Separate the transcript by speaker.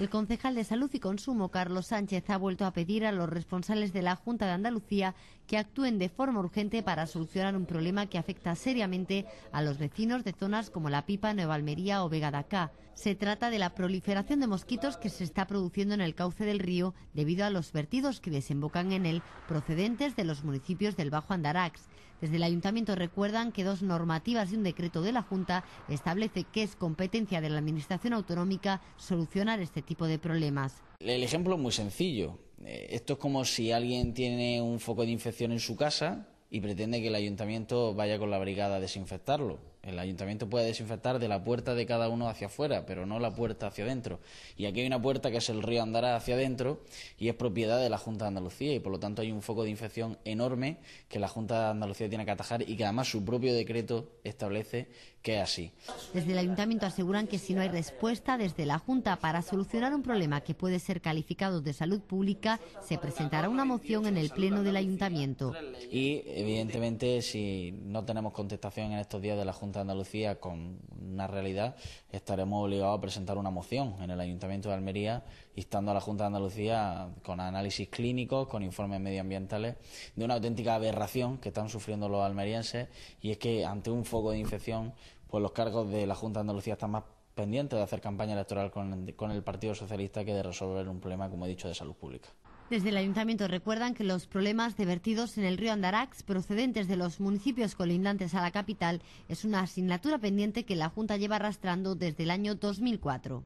Speaker 1: El concejal de Salud y Consumo, Carlos Sánchez, ha vuelto a pedir a los responsables de la Junta de Andalucía que actúen de forma urgente para solucionar un problema que afecta seriamente a los vecinos de zonas como La Pipa, Nueva Almería o Vega de Se trata de la proliferación de mosquitos que se está produciendo en el cauce del río debido a los vertidos que desembocan en él procedentes de los municipios del Bajo Andarax. Desde el ayuntamiento recuerdan que dos normativas y un decreto de la Junta establece que es competencia de la Administración autonómica solucionar este tipo de problemas.
Speaker 2: El ejemplo es muy sencillo. Eh, esto es como si alguien tiene un foco de infección en su casa y pretende que el ayuntamiento vaya con la brigada a desinfectarlo. El ayuntamiento puede desinfectar de la puerta de cada uno hacia afuera, pero no la puerta hacia adentro. Y aquí hay una puerta que es el río Andará hacia adentro y es propiedad de la Junta de Andalucía y por lo tanto hay un foco de infección enorme que la Junta de Andalucía tiene que atajar y que además su propio decreto establece que es así.
Speaker 1: Desde el ayuntamiento aseguran que si no hay respuesta desde la Junta para solucionar un problema que puede ser calificado de salud pública, se presentará una moción en el Pleno del ayuntamiento.
Speaker 2: Y evidentemente si no tenemos contestación en estos días de la Junta de Andalucía con una realidad, estaremos obligados a presentar una moción en el ayuntamiento de Almería instando a la Junta de Andalucía con análisis clínicos, con informes medioambientales, de una auténtica aberración que están sufriendo los almerienses y es que ante un foco de infección pues los cargos de la Junta de Andalucía están más pendientes de hacer campaña electoral con, el Partido Socialista que de resolver un problema, como he dicho, de salud pública.
Speaker 1: Desde el ayuntamiento recuerdan que los problemas de vertidos en el río Andarax procedentes de los municipios colindantes a la capital es una asignatura pendiente que la Junta lleva arrastrando desde el año 2004.